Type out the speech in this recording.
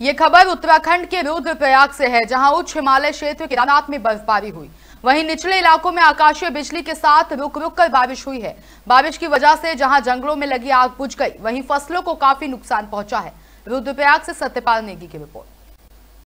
ये खबर उत्तराखंड के रुद्रप्रयाग से है जहां उच्च हिमालय क्षेत्र रात में बर्फबारी हुई वहीं निचले इलाकों में आकाशीय बिजली के साथ रुक रुक कर बारिश हुई है बारिश की वजह से जहां जंगलों में लगी आग बुझ गई वहीं फसलों को काफी नुकसान पहुंचा है रुद्रप्रयाग से सत्यपाल नेगी की रिपोर्ट